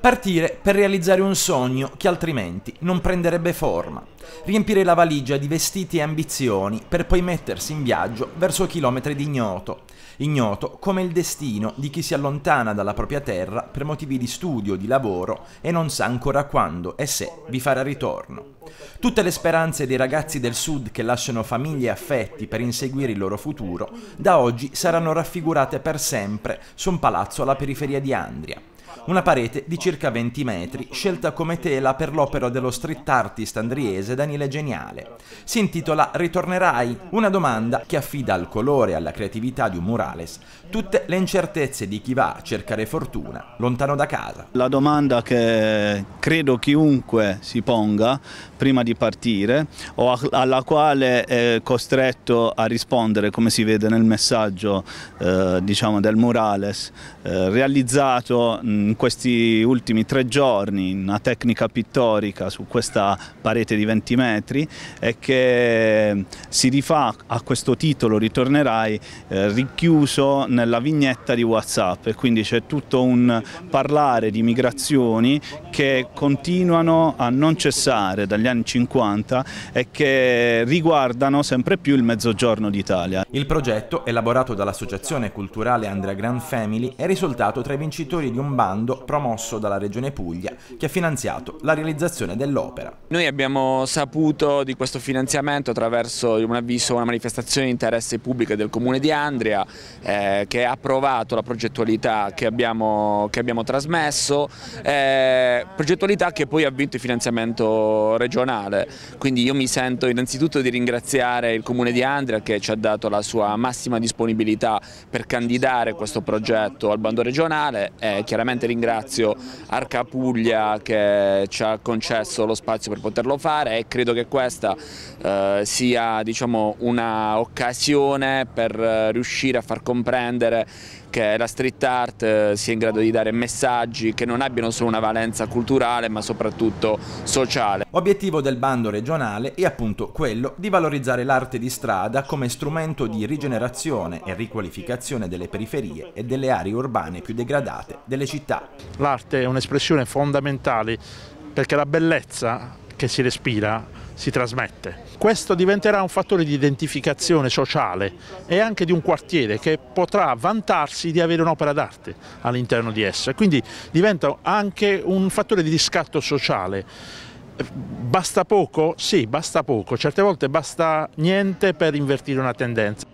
Partire per realizzare un sogno che altrimenti non prenderebbe forma. Riempire la valigia di vestiti e ambizioni per poi mettersi in viaggio verso chilometri di ignoto. Ignoto come il destino di chi si allontana dalla propria terra per motivi di studio, di lavoro e non sa ancora quando e se vi farà ritorno. Tutte le speranze dei ragazzi del sud che lasciano famiglie e affetti per inseguire il loro futuro, da oggi saranno raffigurate per sempre su un palazzo alla periferia di Andria. Una parete di circa 20 metri, scelta come tela per l'opera dello street artist andriese Daniele Geniale. Si intitola Ritornerai, una domanda che affida al colore e alla creatività di un murales tutte le incertezze di chi va a cercare fortuna lontano da casa. La domanda che credo chiunque si ponga prima di partire o alla quale è costretto a rispondere, come si vede nel messaggio eh, diciamo, del murales eh, realizzato in questi ultimi tre giorni una tecnica pittorica su questa parete di 20 metri e che si rifà a questo titolo Ritornerai eh, richiuso nella vignetta di Whatsapp e quindi c'è tutto un parlare di migrazioni che continuano a non cessare dagli anni 50 e che riguardano sempre più il mezzogiorno d'Italia. Il progetto, elaborato dall'Associazione Culturale Andrea Grand Family, è risultato tra i vincitori di un bando bando promosso dalla Regione Puglia che ha finanziato la realizzazione dell'opera. Noi abbiamo saputo di questo finanziamento attraverso un avviso una manifestazione di interesse pubblico del Comune di Andria eh, che ha approvato la progettualità che abbiamo, che abbiamo trasmesso, eh, progettualità che poi ha vinto il finanziamento regionale. Quindi io mi sento innanzitutto di ringraziare il Comune di Andria che ci ha dato la sua massima disponibilità per candidare questo progetto al bando regionale e chiaramente Ovviamente ringrazio Arca Puglia che ci ha concesso lo spazio per poterlo fare e credo che questa eh, sia diciamo, un'occasione per eh, riuscire a far comprendere che la street art eh, sia in grado di dare messaggi che non abbiano solo una valenza culturale ma soprattutto sociale. Obiettivo del bando regionale è appunto quello di valorizzare l'arte di strada come strumento di rigenerazione e riqualificazione delle periferie e delle aree urbane più degradate delle città. L'arte è un'espressione fondamentale perché la bellezza che si respira si trasmette. Questo diventerà un fattore di identificazione sociale e anche di un quartiere che potrà vantarsi di avere un'opera d'arte all'interno di essa, quindi diventa anche un fattore di riscatto sociale. Basta poco? Sì, basta poco, certe volte basta niente per invertire una tendenza.